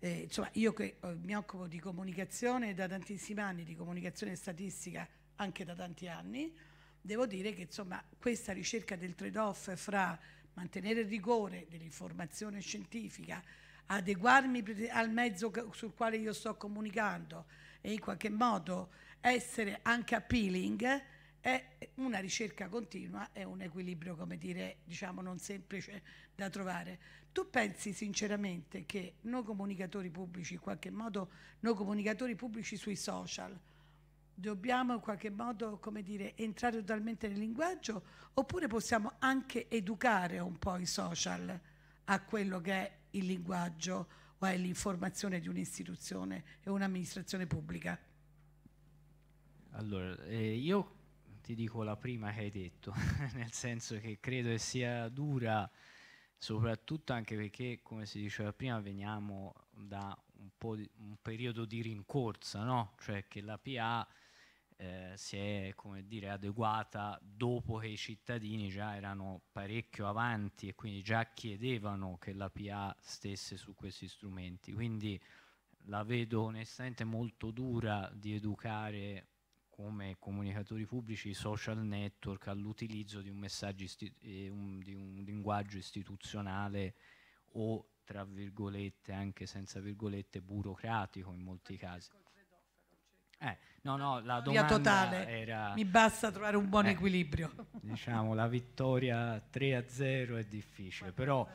eh, insomma, io che eh, mi occupo di comunicazione da tantissimi anni, di comunicazione statistica anche da tanti anni. Devo dire che insomma, questa ricerca del trade-off fra mantenere il rigore dell'informazione scientifica, adeguarmi al mezzo sul quale io sto comunicando e in qualche modo essere anche appealing è una ricerca continua, è un equilibrio, come dire, diciamo non semplice da trovare. Tu pensi sinceramente che noi comunicatori pubblici, in qualche modo noi comunicatori pubblici sui social, dobbiamo in qualche modo come dire, entrare totalmente nel linguaggio oppure possiamo anche educare un po' i social a quello che è il linguaggio o è l'informazione di un'istituzione e un'amministrazione pubblica? Allora, eh, io ti dico la prima che hai detto, nel senso che credo che sia dura, soprattutto anche perché, come si diceva prima, veniamo da un, po di, un periodo di rincorsa, no? cioè che la PA eh, si è dire, adeguata dopo che i cittadini già erano parecchio avanti e quindi già chiedevano che la PA stesse su questi strumenti. Quindi la vedo onestamente molto dura di educare come comunicatori pubblici i social network all'utilizzo di un, eh, un, di un linguaggio istituzionale o tra virgolette anche senza virgolette burocratico in molti casi. Eh, No, no, la domanda totale. era... Mi basta trovare un buon eh, equilibrio. Diciamo, la vittoria 3 a 0 è difficile, però...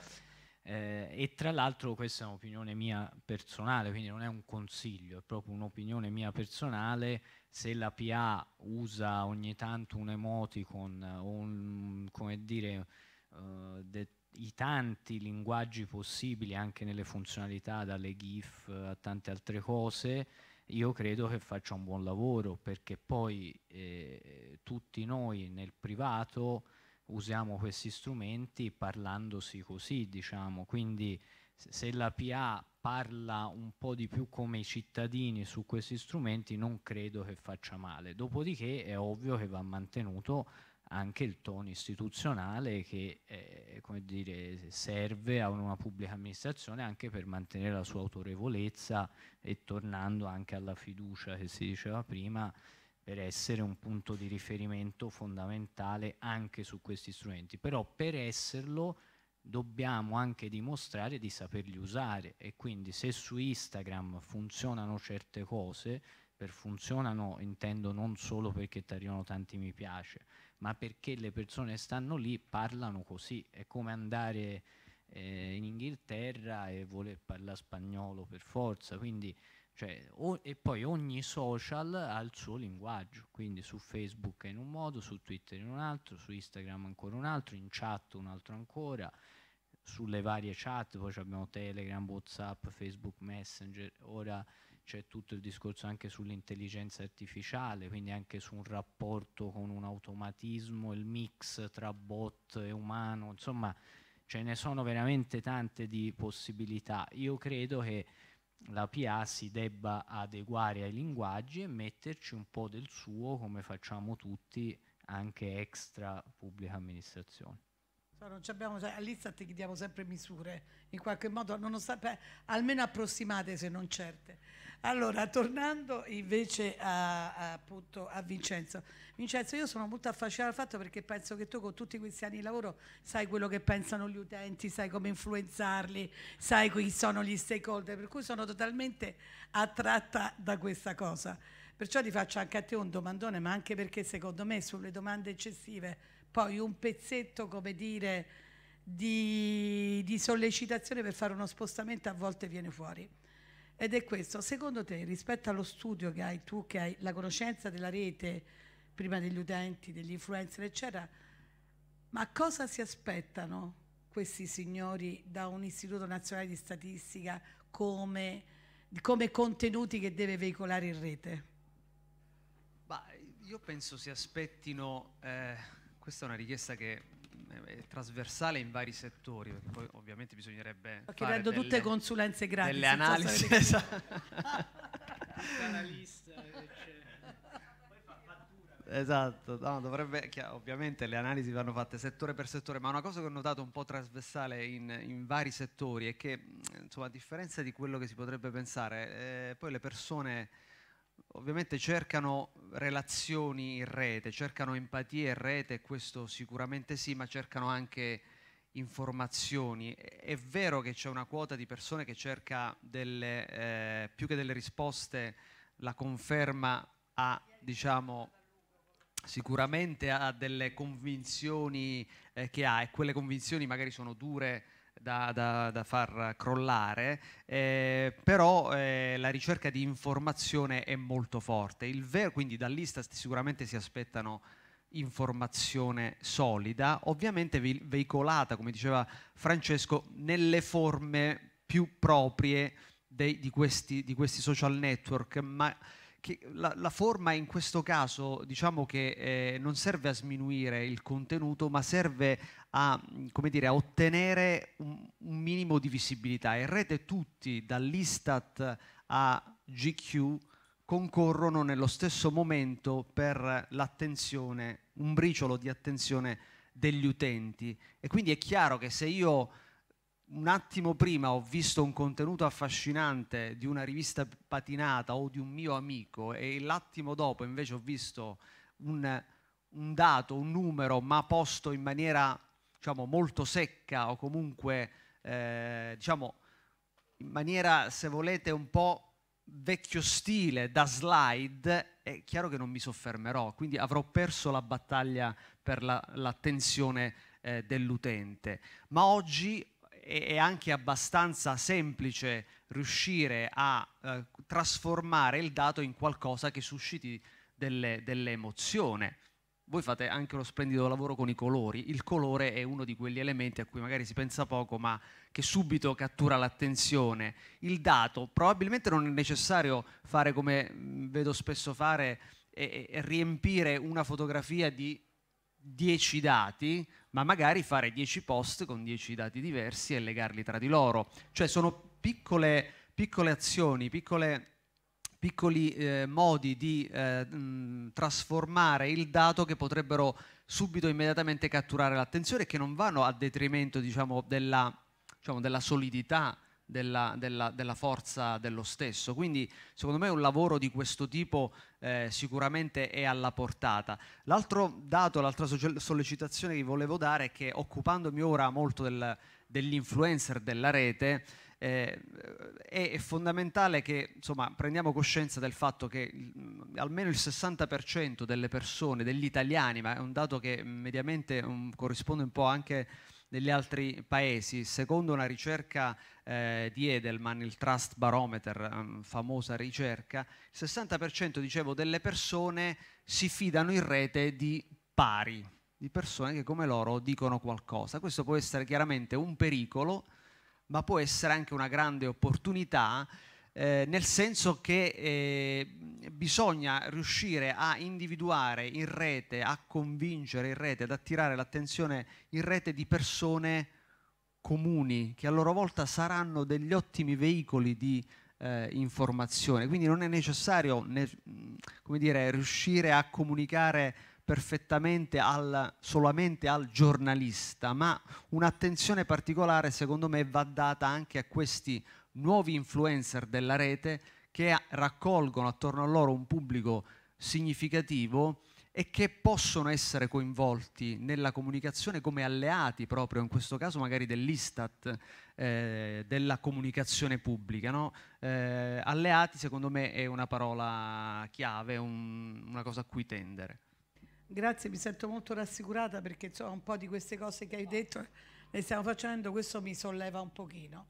Eh, e tra l'altro questa è un'opinione mia personale, quindi non è un consiglio, è proprio un'opinione mia personale. Se la PA usa ogni tanto un emoticon o un, come dire, uh, de- i tanti linguaggi possibili anche nelle funzionalità, dalle GIF a tante altre cose, io credo che faccia un buon lavoro perché poi eh, tutti noi nel privato usiamo questi strumenti parlandosi così, diciamo, quindi se la PA parla un po' di più come i cittadini su questi strumenti non credo che faccia male. Dopodiché è ovvio che va mantenuto anche il tono istituzionale che eh, dire, serve a una pubblica amministrazione anche per mantenere la sua autorevolezza e tornando anche alla fiducia che si diceva prima per essere un punto di riferimento fondamentale anche su questi strumenti. Però per esserlo dobbiamo anche dimostrare di saperli usare e quindi se su Instagram funzionano certe cose, per funzionano intendo non solo perché ti arrivano tanti mi piace, ma perché le persone stanno lì parlano così. È come andare eh, in Inghilterra e voler parlare spagnolo per forza. Quindi, cioè, o, e poi ogni social ha il suo linguaggio, quindi su Facebook è in un modo, su Twitter in un altro, su Instagram ancora un altro, in chat un altro ancora, sulle varie chat, poi abbiamo Telegram, Whatsapp, Facebook Messenger, ora c'è tutto il discorso anche sull'intelligenza artificiale, quindi anche su un rapporto con un automatismo, il mix tra bot e umano, insomma ce ne sono veramente tante di possibilità. Io credo che la PA si debba adeguare ai linguaggi e metterci un po' del suo come facciamo tutti anche extra pubblica amministrazione. Non abbiamo, all'Istat ti chiediamo sempre misure, in qualche modo, nonostante, almeno approssimate se non certe. Allora, tornando invece a, a, appunto, a, Vincenzo. Vincenzo, io sono molto affascinata dal fatto perché penso che tu con tutti questi anni di lavoro sai quello che pensano gli utenti, sai come influenzarli, sai chi sono gli stakeholder, per cui sono totalmente attratta da questa cosa. Perciò ti faccio anche a te un domandone, ma anche perché secondo me sulle domande eccessive poi un pezzetto, come dire, di, di sollecitazione per fare uno spostamento a volte viene fuori. Ed è questo, secondo te rispetto allo studio che hai tu, che hai la conoscenza della rete, prima degli utenti, degli influencer, eccetera, ma cosa si aspettano questi signori da un istituto nazionale di statistica come, come contenuti che deve veicolare in rete? Bah, io penso si aspettino, eh, questa è una richiesta che eh, è trasversale in vari settori, perché poi ovviamente bisognerebbe... Perché prendo delle, tutte consulenze gratis. Delle analisi. Esatto. esatto, no, dovrebbe, ovviamente le analisi vanno fatte settore per settore, ma una cosa che ho notato un po' trasversale in, in vari settori è che, insomma, a differenza di quello che si potrebbe pensare, eh, poi le persone ovviamente cercano relazioni in rete, cercano empatia in rete, questo sicuramente sì, ma cercano anche informazioni. È vero che c'è una quota di persone che cerca delle, eh, più che delle risposte la conferma a, diciamo, sicuramente a delle convinzioni eh, che ha e quelle convinzioni magari sono dure da, da, da far crollare, eh, però eh, la ricerca di informazione è molto forte, vero, quindi dall'Istat sicuramente si aspettano informazione solida, ovviamente veicolata, come diceva Francesco, nelle forme più proprie dei, di, questi, di questi social network, ma la, la, forma in questo caso diciamo che eh, non serve a sminuire il contenuto, ma serve a, dire, a ottenere un, un, minimo di visibilità. In rete tutti, dall'Istat a GQ, concorrono nello stesso momento per l'attenzione, un briciolo di attenzione degli utenti. E quindi è chiaro che se io un attimo prima ho visto un contenuto affascinante di una rivista patinata o di un mio amico e l'attimo dopo invece ho visto un, un dato, un numero, ma posto in maniera diciamo, molto secca o comunque eh, diciamo, in maniera, se volete, un po' vecchio stile da slide, è chiaro che non mi soffermerò, quindi avrò perso la battaglia per l'attenzione la, eh, dell'utente. Ma oggi è anche abbastanza semplice riuscire a eh, trasformare il dato in qualcosa che susciti dell'emozione. Voi fate anche uno splendido lavoro con i colori. Il colore è uno di quegli elementi a cui magari si pensa poco, ma che subito cattura l'attenzione. Il dato, probabilmente non è necessario fare come mm, vedo spesso fare, e, e riempire una fotografia di 10 dati, ma magari fare 10 post con 10 dati diversi e legarli tra di loro. Cioè sono piccole, piccole azioni, piccole, piccoli eh, modi di eh, mh, trasformare il dato che potrebbero subito immediatamente catturare l'attenzione e che non vanno a detrimento diciamo, della, diciamo, della solidità della, della, della, forza dello stesso. Quindi secondo me un lavoro di questo tipo eh, sicuramente è alla portata. L'altro dato, l'altra sollecitazione che volevo dare è che occupandomi ora molto del, dell'influencer della rete, eh, è, fondamentale che insomma, prendiamo coscienza del fatto che mh, almeno il 60% delle persone, degli italiani, ma è un dato che mediamente um, corrisponde un po' anche degli altri paesi. Secondo una ricerca eh, di Edelman, il Trust Barometer, um, famosa ricerca, il 60% dicevo, delle persone si fidano in rete di pari, di persone che come loro dicono qualcosa. Questo può essere chiaramente un pericolo, ma può essere anche una grande opportunità eh, nel senso che eh, bisogna riuscire a individuare in rete, a convincere in rete, ad attirare l'attenzione in rete di persone comuni che a loro volta saranno degli ottimi veicoli di eh, informazione. Quindi non è necessario ne, dire, riuscire a comunicare perfettamente al, solamente al giornalista, ma un'attenzione particolare secondo me va data anche a questi nuovi influencer della rete che raccolgono attorno a loro un pubblico significativo e che possono essere coinvolti nella comunicazione come alleati proprio, in questo caso magari dell'Istat, eh, della comunicazione pubblica. No? Eh, alleati secondo me è una parola chiave, un, una cosa a cui tendere. Grazie, mi sento molto rassicurata perché insomma, un po' di queste cose che hai detto le stiamo facendo, questo mi solleva un pochino.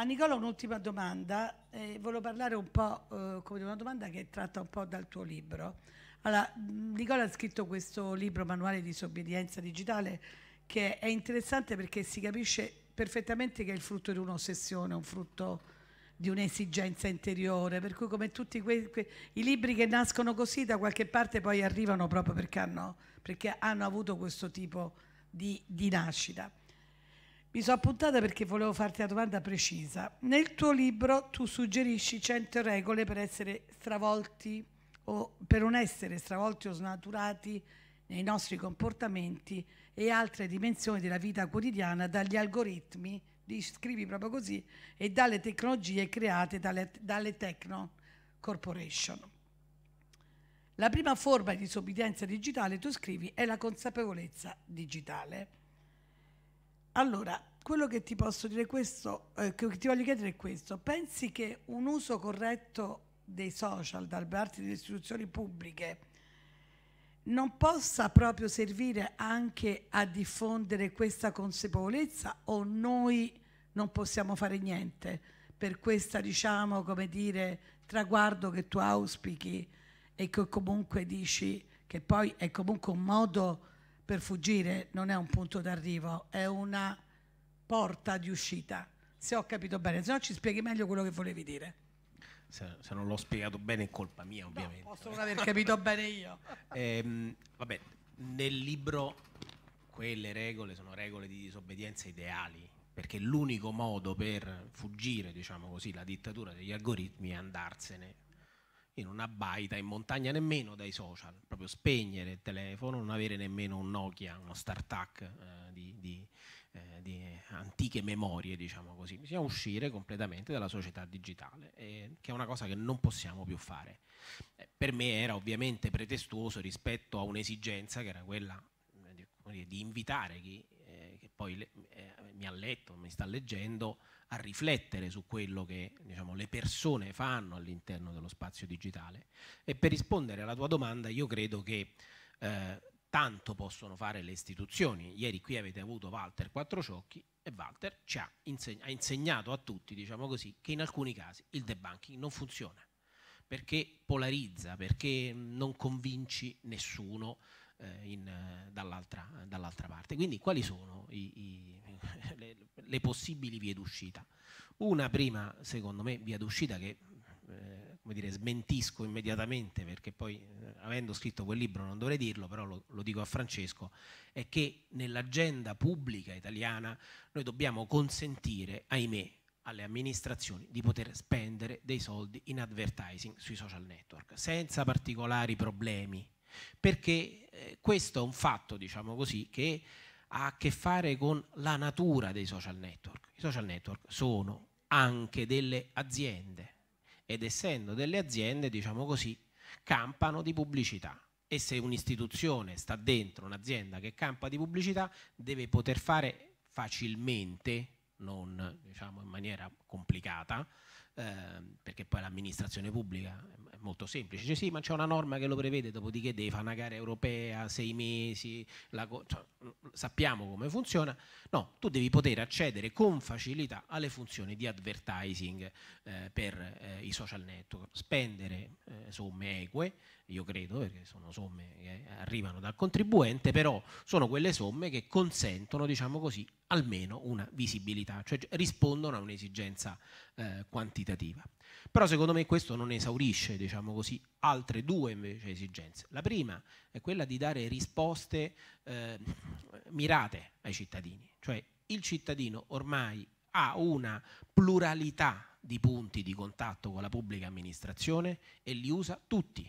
A Nicola un'ultima domanda, eh, volevo parlare un po' eh, come di una domanda che è tratta un po' dal tuo libro. Allora, Nicola ha scritto questo libro Manuale di Disobbedienza Digitale che è interessante perché si capisce perfettamente che è il frutto di un'ossessione, un frutto di un'esigenza interiore, per cui come tutti quei, que, i libri che nascono così da qualche parte poi arrivano proprio perché hanno, perché hanno avuto questo tipo di, di nascita. Mi sono appuntata perché volevo farti una domanda precisa. Nel tuo libro tu suggerisci 100 regole per essere stravolti o per non essere stravolti o snaturati nei nostri comportamenti e altre dimensioni della vita quotidiana dagli algoritmi, li scrivi proprio così, e dalle tecnologie create dalle, dalle Techno Corporation. La prima forma di disobbedienza digitale, tu scrivi, è la consapevolezza digitale. Allora, quello che ti posso dire questo, eh, che ti voglio chiedere è questo. Pensi che un uso corretto dei social da parte delle istituzioni pubbliche non possa proprio servire anche a diffondere questa consapevolezza o noi non possiamo fare niente per questa, diciamo, come dire, traguardo che tu auspichi e che comunque dici che poi è comunque un modo per fuggire non è un punto d'arrivo, è una porta di uscita, se ho capito bene, se no ci spieghi meglio quello che volevi dire. Se, se non l'ho spiegato bene è colpa mia ovviamente. No, posso non aver capito bene io. Ehm, vabbè, nel libro quelle regole sono regole di disobbedienza ideali, perché l'unico modo per fuggire, diciamo così, la dittatura degli algoritmi è andarsene io non abbaita in montagna nemmeno dai social, proprio spegnere il telefono, non avere nemmeno un Nokia, uno StarTAC eh, di, di, eh, di, antiche memorie, diciamo così. Bisogna uscire completamente dalla società digitale, eh, che è una cosa che non possiamo più fare. Eh, per me era ovviamente pretestuoso rispetto a un'esigenza che era quella eh, di, di invitare chi poi le, eh, mi ha letto, mi sta leggendo, a riflettere su quello che diciamo, le persone fanno all'interno dello spazio digitale. E per rispondere alla tua domanda, io credo che eh, tanto possono fare le istituzioni. Ieri qui avete avuto Walter Quattrociocchi e Walter ci ha, inseg ha insegnato a tutti, diciamo così, che in alcuni casi il debunking non funziona perché polarizza, perché non convinci nessuno eh, in, eh, dall'altra, dall'altra, parte. Quindi quali sono i, i, le, le, possibili vie d'uscita? Una prima, secondo me, via d'uscita che eh, come dire, smentisco immediatamente perché poi avendo scritto quel libro non dovrei dirlo, però lo, lo dico a Francesco, è che nell'agenda pubblica italiana noi dobbiamo consentire, ahimè, alle amministrazioni di poter spendere dei soldi in advertising sui social network senza particolari problemi perché eh, questo è un fatto, diciamo così, che ha a che fare con la natura dei social network. I social network sono anche delle aziende ed essendo delle aziende, diciamo così, campano di pubblicità e se un'istituzione sta dentro un'azienda che campa di pubblicità deve poter fare facilmente, non diciamo in maniera complicata, Ehm, perché poi l'amministrazione pubblica è molto semplice, dice sì ma c'è una norma che lo prevede, dopodiché devi fare una gara europea, sei mesi, cioè, mm, sappiamo come funziona, no, tu devi poter accedere con facilità alle funzioni di advertising eh, per eh, i social network, spendere eh, somme eque, io credo, perché sono somme che arrivano dal contribuente, però sono quelle somme che consentono, diciamo così, almeno una visibilità, cioè rispondono a un'esigenza eh, quantitativa. Però secondo me questo non esaurisce, diciamo così, altre due invece esigenze. La prima è quella di dare risposte eh, mirate ai cittadini, cioè il cittadino ormai ha una pluralità di punti di contatto con la pubblica amministrazione e li usa tutti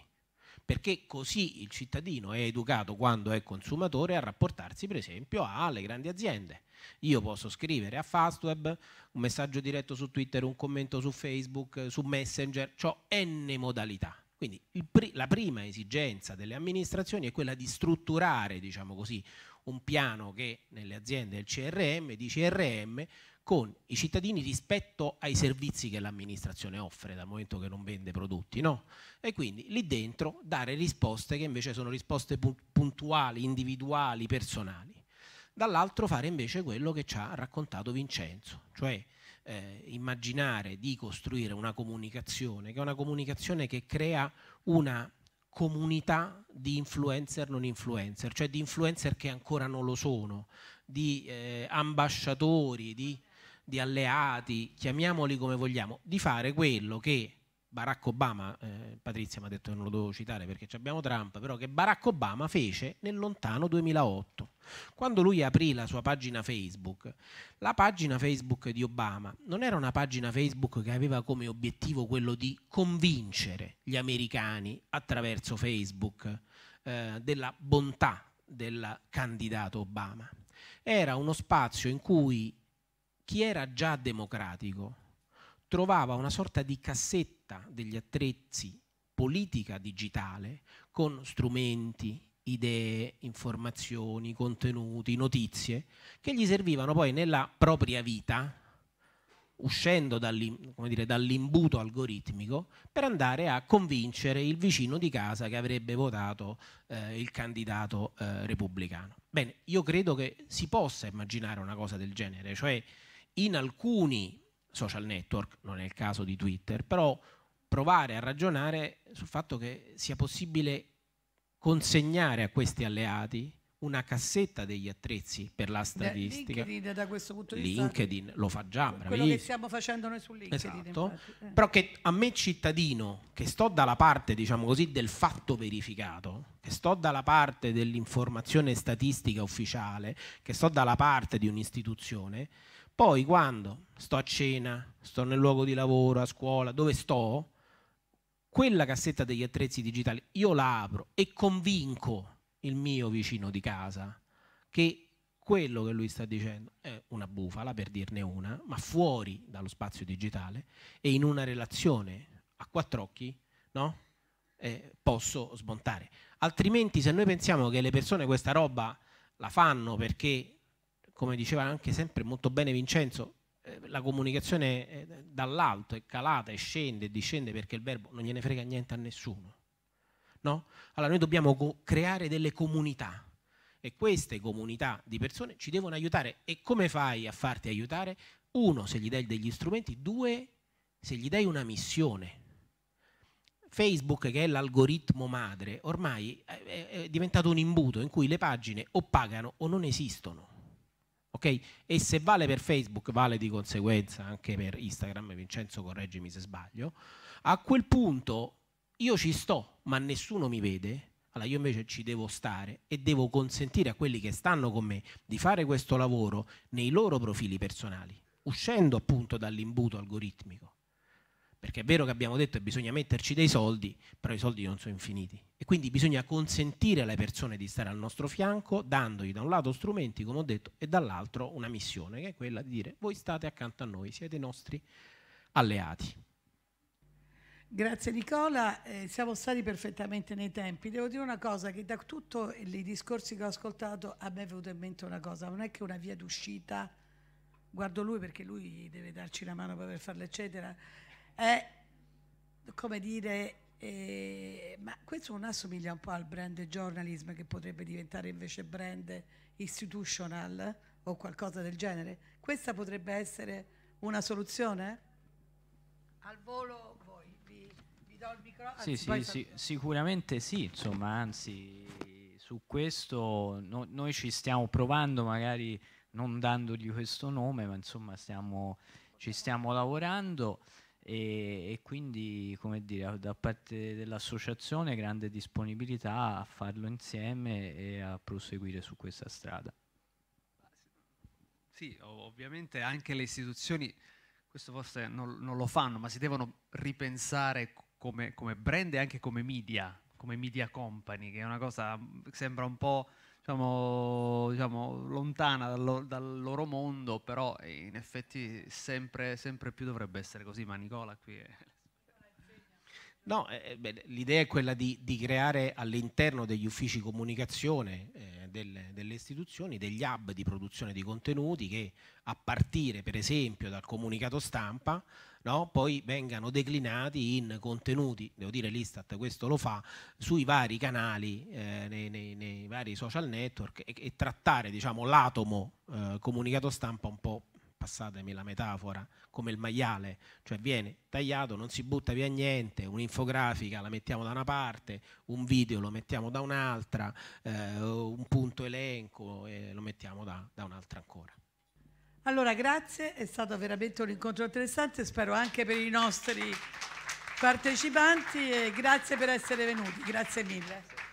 perché così il cittadino è educato quando è consumatore a rapportarsi per esempio alle grandi aziende. Io posso scrivere a Fastweb un messaggio diretto su Twitter, un commento su Facebook, su Messenger, ho n modalità. Quindi pri la prima esigenza delle amministrazioni è quella di strutturare, diciamo così, un piano che nelle aziende del CRM, di CRM, con i cittadini rispetto ai servizi che l'amministrazione offre dal momento che non vende prodotti, no? E quindi lì dentro dare risposte che invece sono risposte puntuali, individuali, personali. Dall'altro fare invece quello che ci ha raccontato Vincenzo, cioè eh, immaginare di costruire una comunicazione, che è una comunicazione che crea una comunità di influencer non influencer, cioè di influencer che ancora non lo sono, di eh, ambasciatori, di di alleati, chiamiamoli come vogliamo, di fare quello che Barack Obama, eh, Patrizia mi ha detto che non lo dovevo citare perché abbiamo Trump, però che Barack Obama fece nel lontano 2008. Quando lui aprì la sua pagina Facebook, la pagina Facebook di Obama non era una pagina Facebook che aveva come obiettivo quello di convincere gli americani attraverso Facebook eh, della bontà del candidato Obama. Era uno spazio in cui chi era già democratico trovava una sorta di cassetta degli attrezzi politica digitale con strumenti, idee, informazioni, contenuti, notizie che gli servivano poi nella propria vita, uscendo dall'imbuto algoritmico, per andare a convincere il vicino di casa che avrebbe votato eh, il candidato eh, repubblicano. Bene, io credo che si possa immaginare una cosa del genere, cioè in alcuni social network, non è il caso di Twitter, però provare a ragionare sul fatto che sia possibile consegnare a questi alleati una cassetta degli attrezzi per la statistica. LinkedIn da questo punto di LinkedIn lo fa già, bravissimo. Quello che stiamo facendo noi su LinkedIn. Esatto. Eh. Però che a me cittadino, che sto dalla parte, diciamo così, del fatto verificato, che sto dalla parte dell'informazione statistica ufficiale, che sto dalla parte di un'istituzione, poi quando sto a cena, sto nel luogo di lavoro, a scuola, dove sto, quella cassetta degli attrezzi digitali io la apro e convinco il mio vicino di casa che quello che lui sta dicendo è una bufala, per dirne una, ma fuori dallo spazio digitale e in una relazione a quattro occhi, no? eh, posso smontare. Altrimenti se noi pensiamo che le persone questa roba la fanno perché come diceva anche sempre molto bene Vincenzo, eh, la comunicazione dall'alto è calata e scende e discende perché il verbo non gliene frega niente a nessuno. No? Allora noi dobbiamo creare delle comunità e queste comunità di persone ci devono aiutare. E come fai a farti aiutare? Uno, se gli dai degli strumenti, due, se gli dai una missione. Facebook, che è l'algoritmo madre, ormai è diventato un imbuto in cui le pagine o pagano o non esistono. Okay? E se vale per Facebook, vale di conseguenza anche per Instagram, Vincenzo correggimi se sbaglio, a quel punto io ci sto, ma nessuno mi vede, allora io invece ci devo stare e devo consentire a quelli che stanno con me di fare questo lavoro nei loro profili personali, uscendo appunto dall'imbuto algoritmico perché è vero che abbiamo detto che bisogna metterci dei soldi, però i soldi non sono infiniti e quindi bisogna consentire alle persone di stare al nostro fianco dandogli da un lato strumenti, come ho detto, e dall'altro una missione che è quella di dire voi state accanto a noi, siete i nostri alleati. Grazie Nicola, eh, siamo stati perfettamente nei tempi. Devo dire una cosa che da tutti i discorsi che ho ascoltato a me è venuta in mente una cosa, non è che una via d'uscita, guardo lui perché lui deve darci la mano per farla eccetera, è, come dire, eh, ma questo non assomiglia un po' al brand journalism che potrebbe diventare invece brand institutional eh, o qualcosa del genere? Questa potrebbe essere una soluzione? Al volo voi, vi, vi do il microfono. Sì, sì, sì, sicuramente sì, insomma, anzi su questo no, noi ci stiamo provando magari non dandogli questo nome, ma insomma stiamo, ci stiamo lavorando e, e quindi come dire, da parte dell'associazione grande disponibilità a farlo insieme e a proseguire su questa strada. Sì, ovviamente anche le istituzioni, questo forse non, non lo fanno, ma si devono ripensare come, come brand e anche come media, come media company, che è una cosa che mm, sembra un po' diciamo, diciamo lontana dal loro, dal loro, mondo, però eh, in effetti sempre, sempre più dovrebbe essere così, ma Nicola qui è... No, eh, eh l'idea è quella di, di creare all'interno degli uffici comunicazione eh, del, delle istituzioni degli hub di produzione di contenuti che a partire per esempio dal comunicato stampa no? poi vengano declinati in contenuti, devo dire l'Istat questo lo fa, sui vari canali, eh, nei, nei, nei, vari social network e, e trattare diciamo, l'atomo eh, comunicato stampa un po' passatemi la metafora, come il maiale, cioè viene tagliato, non si butta via niente, un'infografica la mettiamo da una parte, un video lo mettiamo da un'altra, eh, un punto elenco lo mettiamo da, da un'altra ancora. Allora, grazie, è stato veramente un incontro interessante, spero anche per i nostri partecipanti e grazie per essere venuti, grazie mille.